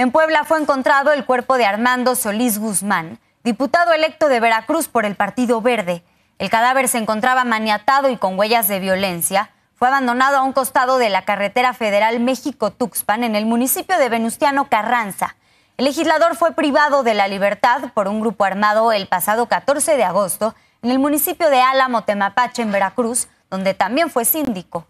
En Puebla fue encontrado el cuerpo de Armando Solís Guzmán, diputado electo de Veracruz por el Partido Verde. El cadáver se encontraba maniatado y con huellas de violencia. Fue abandonado a un costado de la carretera federal México-Tuxpan en el municipio de Venustiano Carranza. El legislador fue privado de la libertad por un grupo armado el pasado 14 de agosto en el municipio de Álamo Temapache, en Veracruz, donde también fue síndico.